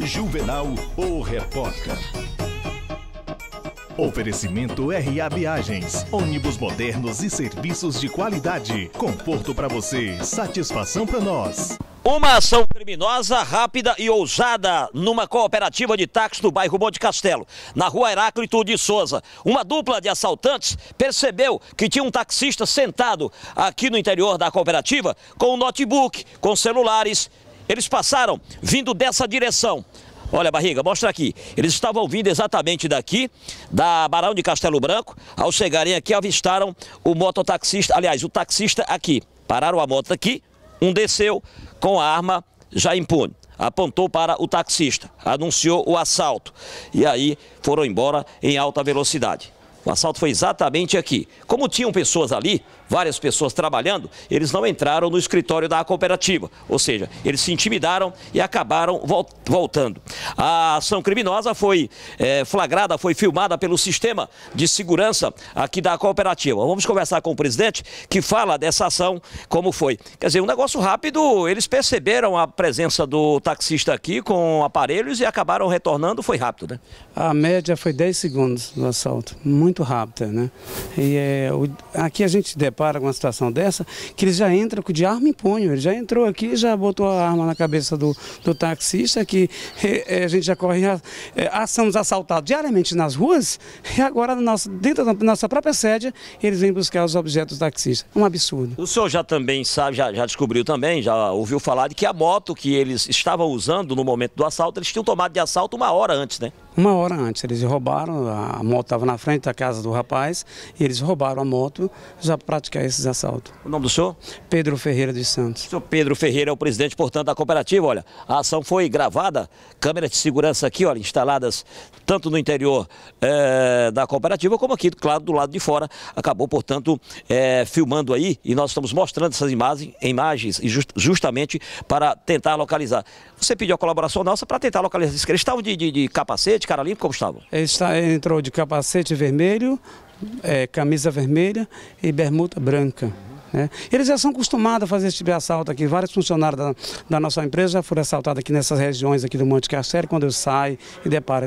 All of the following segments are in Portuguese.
Juvenal, o repórter. Oferecimento RA Viagens, ônibus modernos e serviços de qualidade. Conforto para você, satisfação para nós. Uma ação criminosa, rápida e ousada numa cooperativa de táxi do bairro Monte Castelo, na rua Heráclito de Souza. Uma dupla de assaltantes percebeu que tinha um taxista sentado aqui no interior da cooperativa com um notebook, com celulares eles passaram vindo dessa direção. Olha, barriga, mostra aqui. Eles estavam vindo exatamente daqui, da Barão de Castelo Branco. Ao chegarem aqui, avistaram o mototaxista, aliás, o taxista aqui. Pararam a moto aqui, um desceu com a arma já impune. Apontou para o taxista, anunciou o assalto. E aí foram embora em alta velocidade. O assalto foi exatamente aqui. Como tinham pessoas ali, várias pessoas trabalhando, eles não entraram no escritório da cooperativa. Ou seja, eles se intimidaram e acabaram voltando. A ação criminosa foi é, flagrada, foi filmada pelo sistema de segurança aqui da cooperativa. Vamos conversar com o presidente que fala dessa ação, como foi. Quer dizer, um negócio rápido, eles perceberam a presença do taxista aqui com aparelhos e acabaram retornando, foi rápido, né? A média foi 10 segundos do assalto. Muito muito rápida. Né? E é, o, aqui a gente depara com uma situação dessa, que ele já entra com de arma em punho, ele já entrou aqui, já botou a arma na cabeça do, do taxista, que é, é a gente já corre, a é, ah, somos assaltados diariamente nas ruas, e agora nosso, dentro da nossa própria sede, eles vêm buscar os objetos do taxista. Um absurdo. O senhor já também sabe, já, já descobriu também, já ouviu falar de que a moto que eles estavam usando no momento do assalto, eles tinham tomado de assalto uma hora antes, né? uma hora antes. Eles roubaram, a moto estava na frente da casa do rapaz, e eles roubaram a moto já praticar esses assaltos. O nome do senhor? Pedro Ferreira dos Santos. O senhor Pedro Ferreira é o presidente, portanto, da cooperativa. Olha, a ação foi gravada, câmeras de segurança aqui, olha, instaladas tanto no interior é, da cooperativa, como aqui, claro, do lado de fora. Acabou, portanto, é, filmando aí, e nós estamos mostrando essas imagens, imagens just, justamente para tentar localizar. Você pediu a colaboração nossa para tentar localizar. Eles estavam de, de, de capacete, capacete, cara limpa, Gustavo? Ele é, está, é, entrou de capacete vermelho, é, camisa vermelha e bermuda branca. Né? Eles já são acostumados a fazer esse tipo de assalto aqui. Vários funcionários da, da nossa empresa já foram assaltados aqui nessas regiões aqui do Monte Castelo, quando eu saio e deparo.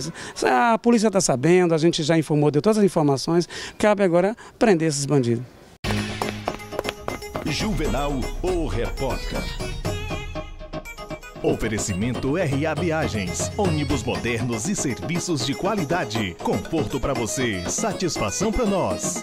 A polícia está sabendo, a gente já informou, deu todas as informações. Cabe agora prender esses bandidos. Juvenal, o repórter. Oferecimento RA Viagens, ônibus modernos e serviços de qualidade. Conforto para você, satisfação para nós.